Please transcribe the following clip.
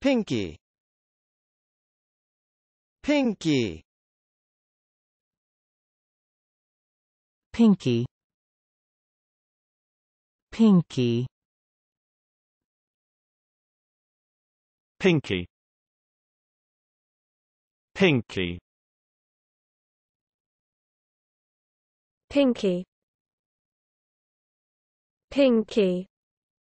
Pinky Pinky Pinky Pinky Pinky Pinky Pinky Pinky